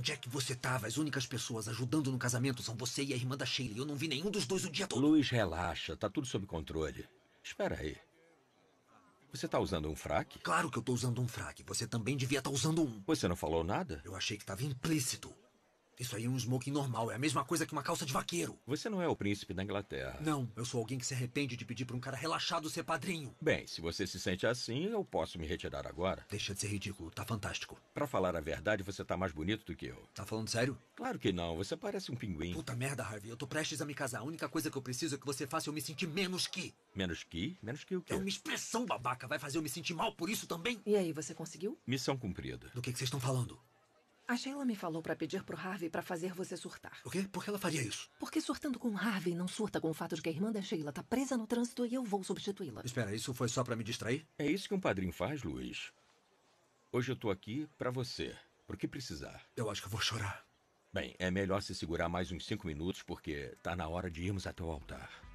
Onde é que você tava? As únicas pessoas ajudando no casamento são você e a irmã da Sheila. Eu não vi nenhum dos dois o dia todo. Luiz, relaxa. Tá tudo sob controle. Espera aí. Você tá usando um fraque? Claro que eu tô usando um fraque. Você também devia estar tá usando um. Você não falou nada? Eu achei que estava implícito. Isso aí é um smoking normal, é a mesma coisa que uma calça de vaqueiro. Você não é o príncipe da Inglaterra. Não, eu sou alguém que se arrepende de pedir para um cara relaxado ser padrinho. Bem, se você se sente assim, eu posso me retirar agora. Deixa de ser ridículo, tá fantástico. Para falar a verdade, você tá mais bonito do que eu. Tá falando sério? Claro que não, você parece um pinguim. Puta merda, Harvey, eu tô prestes a me casar. A única coisa que eu preciso é que você faça eu me sentir menos que. Menos que? Menos que o quê? É uma expressão babaca, vai fazer eu me sentir mal por isso também? E aí, você conseguiu? Missão cumprida. Do que, que vocês estão falando? A Sheila me falou para pedir pro Harvey para fazer você surtar. O quê? Por que ela faria isso? Porque surtando com o Harvey não surta com o fato de que a irmã da Sheila tá presa no trânsito e eu vou substituí-la. Espera, isso foi só para me distrair? É isso que um padrinho faz, Luiz. Hoje eu tô aqui para você, por que precisar. Eu acho que eu vou chorar. Bem, é melhor se segurar mais uns cinco minutos porque tá na hora de irmos até o altar.